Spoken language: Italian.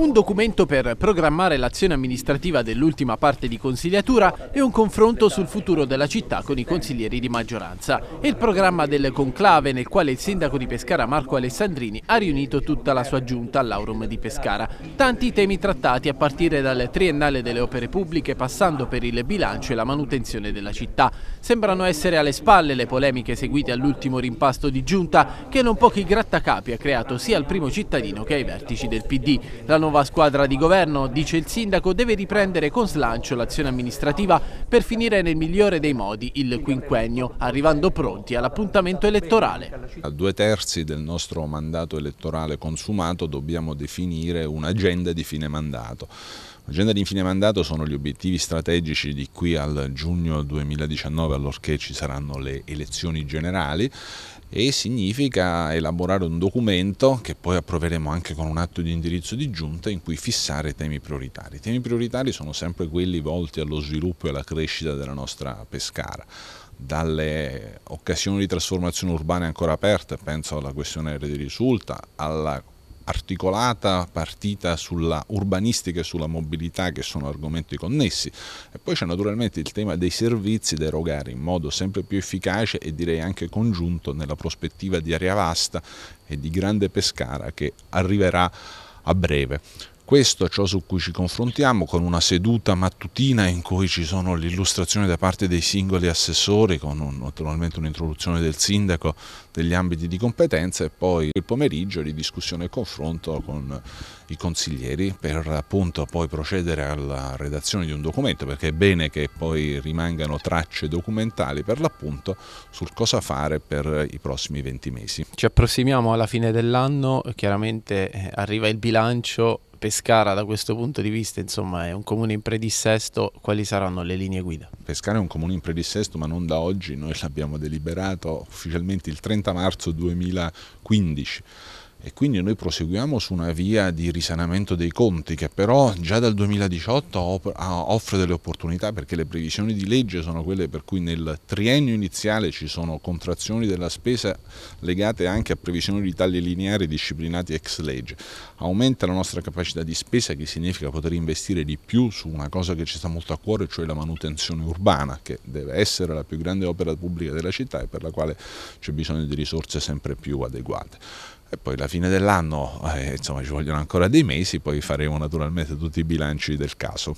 un documento per programmare l'azione amministrativa dell'ultima parte di consigliatura e un confronto sul futuro della città con i consiglieri di maggioranza e il programma del conclave nel quale il sindaco di Pescara Marco Alessandrini ha riunito tutta la sua giunta all'Aurum di Pescara. Tanti temi trattati a partire dal triennale delle opere pubbliche passando per il bilancio e la manutenzione della città. Sembrano essere alle spalle le polemiche seguite all'ultimo rimpasto di giunta che non pochi grattacapi ha creato sia al primo cittadino che ai vertici del PD. La nuova nuova squadra di governo, dice il sindaco, deve riprendere con slancio l'azione amministrativa per finire nel migliore dei modi il quinquennio, arrivando pronti all'appuntamento elettorale. A due terzi del nostro mandato elettorale consumato dobbiamo definire un'agenda di fine mandato. L'agenda di fine mandato sono gli obiettivi strategici di qui al giugno 2019, allorché ci saranno le elezioni generali, e significa elaborare un documento che poi approveremo anche con un atto di indirizzo di giunta in cui fissare temi prioritari. I temi prioritari sono sempre quelli volti allo sviluppo e alla crescita della nostra Pescara dalle occasioni di trasformazione urbane ancora aperte, penso alla questione di risulta, alla articolata partita sulla urbanistica e sulla mobilità che sono argomenti connessi e poi c'è naturalmente il tema dei servizi da erogare in modo sempre più efficace e direi anche congiunto nella prospettiva di area vasta e di grande Pescara che arriverà a breve. Questo è ciò su cui ci confrontiamo con una seduta mattutina in cui ci sono l'illustrazione da parte dei singoli assessori con un, naturalmente un'introduzione del sindaco degli ambiti di competenza e poi il pomeriggio di discussione e confronto con i consiglieri per appunto poi procedere alla redazione di un documento perché è bene che poi rimangano tracce documentali per l'appunto sul cosa fare per i prossimi 20 mesi. Ci approssimiamo alla fine dell'anno, chiaramente eh, arriva il bilancio Pescara da questo punto di vista insomma, è un comune in predissesto, quali saranno le linee guida? Pescara è un comune in predissesto ma non da oggi, noi l'abbiamo deliberato ufficialmente il 30 marzo 2015 e quindi noi proseguiamo su una via di risanamento dei conti che però già dal 2018 offre delle opportunità perché le previsioni di legge sono quelle per cui nel triennio iniziale ci sono contrazioni della spesa legate anche a previsioni di tagli lineari disciplinati ex legge. Aumenta la nostra capacità di spesa che significa poter investire di più su una cosa che ci sta molto a cuore, cioè la manutenzione urbana che deve essere la più grande opera pubblica della città e per la quale c'è bisogno di risorse sempre più adeguate e poi alla fine dell'anno, eh, insomma ci vogliono ancora dei mesi, poi faremo naturalmente tutti i bilanci del caso.